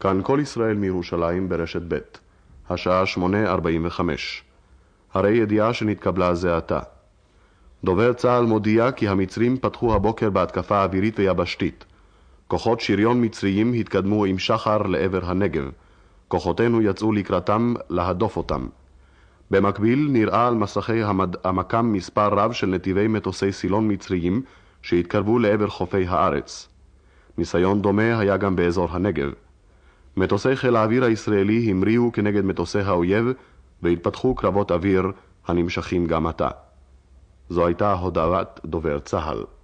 כאן כל ישראל מירושלים ברשת ב', השעה 8.45. הרי ידיעה שנתקבלה זה עתה. דובר צה"ל מודיע כי המצרים פתחו הבוקר בהתקפה אווירית ויבשתית. כוחות שריון מצריים התקדמו עם שחר לעבר הנגב. כוחותינו יצאו לקראתם להדוף אותם. במקביל נראה על מסכי המד... המקם מספר רב של נתיבי מטוסי סילון מצריים שהתקרבו לעבר חופי הארץ. ניסיון דומה היה גם באזור הנגב. מטוסי חיל האוויר הישראלי המריאו כנגד מטוסי האויב והתפתחו קרבות אוויר הנמשכים גם עתה. זו הייתה הודעת דובר צה"ל.